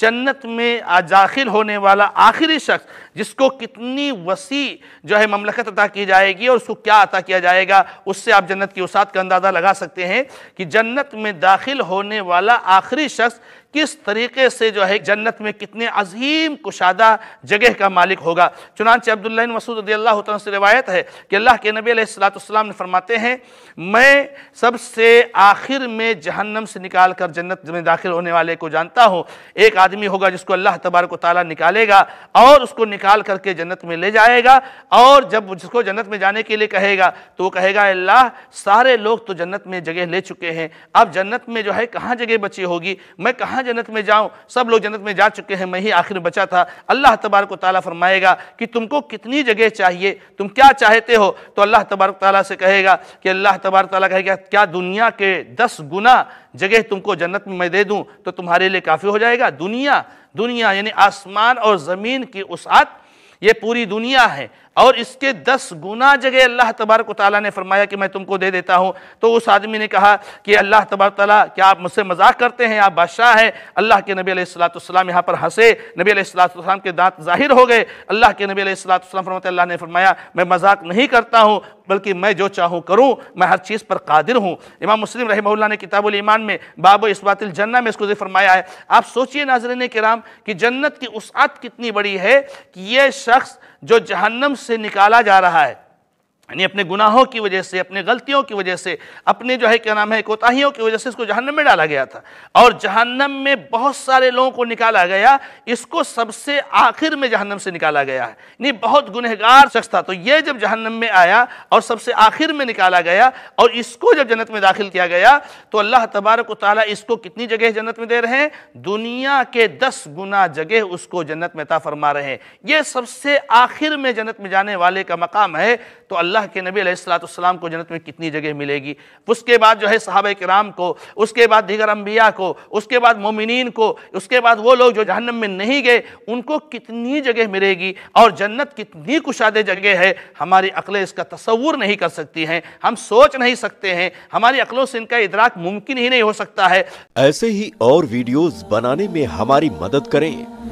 जन्नत में दाखिल होने वाला आखिरी शख्स जिसको कितनी वसी जो है ममलकत अदा की जाएगी और उसको क्या अता किया जाएगा उससे आप जन्नत की वसात का अंदाज़ा लगा सकते हैं कि जन्नत में दाखिल होने वाला आखिरी शख्स किस तरीके से जो है जन्नत में कितने अजीम कुशादा जगह का मालिक होगा चुनानचे अब्दुल्ला मसूद अल्लाह से रिवायत है कि अल्लाह के नबी सलाम ने फरमाते हैं मैं सबसे आखिर में जहन्नम से निकाल कर जन्नत में दाखिल होने वाले को जानता हूँ एक आदमी होगा जिसको अल्लाह तबारक ताली निकालेगा और उसको निकाल करके जन्नत में ले जाएगा और जब जिसको जन्नत में जाने के लिए कहेगा तो वो कहेगा अल्लाह सारे लोग तो जन्नत में जगह ले चुके हैं अब जन्नत में जो है कहाँ जगह बची होगी मैं कहाँ जन्नत में जाऊँ सब लोग जन्नत में जा चुके हैं मैं ही आखिर बचा था अल्लाह तबारक ताली फरमाएगा कि तुमको कितनी जगह चाहिए तुम क्या चाहते हो तो अल्लाह तबारक ताली से कहेगा कि अल्लाह तबारक ताली कहेगा क्या दुनिया के दस गुना जगह तुमको जन्नत में मैं दे दूँ तो तुम्हारे लिए काफ़ी हो जाएगा दुनिया दुनिया यानी आसमान और ज़मीन की उसात ये पूरी दुनिया है और इसके दस गुना जगह अल्लाह तबारक ताली ने फरमाया कि मैं तुमको दे देता हूँ तो उस आदमी ने कहा कि अल्लाह तबारक ताली क्या आप मुझसे मजाक करते हैं आप बादशाह हैं अल्लाह के नबी सलाम यहाँ पर हंसे नबी सलाम के दांत जाहिर हो गए अल्लाह के नबी सलाम फरमाते अल्लाह ने फरमाया मैं मजाक नहीं करता हूँ बल्कि मैं जो चाहूँ करूँ मैं हर चीज़ पर कादिर हूँ इमाम मुस्लिम रहमल्ला ने किताबुल ईमान में बाबो इसबातिल जन्ना में इसको फरमाया है आप सोचिए नाजरन कराम कि जन्नत की उसात कितनी बड़ी है कि यह शख्स जो जहन्नम से निकाला जा रहा है यानी अपने गुनाहों की वजह से अपने गलतियों की वजह से अपने जो है क्या नाम है कोताहियों की वजह से इसको जहन्नम में डाला गया था और जहन्नम में बहुत सारे लोगों को निकाला गया इसको सबसे आखिर में जहन्नम से निकाला गया है यानी बहुत गुनहगार शख्स था तो ये जब जहन्नम में आया और सबसे आखिर में निकाला गया और इसको जब जन्नत में दाखिल किया गया तो अल्लाह तबारक ताली इसको कितनी जगह जन्नत में दे रहे हैं दुनिया के दस गुना जगह उसको जन्नत में ता फरमा रहे हैं ये सबसे आखिर में जन्नत में जाने वाले का मकाम है तो अल्लाह अल्लाह के नबी सलाम को जन्नत में कितनी जगह मिलेगी उसके बाद जो है साहब कराम को उसके बाद दीगर अम्बिया को उसके बाद मोमिन को उसके बाद वो लोग जो जहन्नम में नहीं गए उनको कितनी जगह मिलेगी और जन्नत कितनी कुशादे जगह है हमारी अकलें इसका तस्वूर नहीं कर सकती हैं हम सोच नहीं सकते हैं हमारी अकलों से इनका इदराक मुमकिन ही नहीं हो सकता है ऐसे ही और वीडियोज बनाने में हमारी मदद करें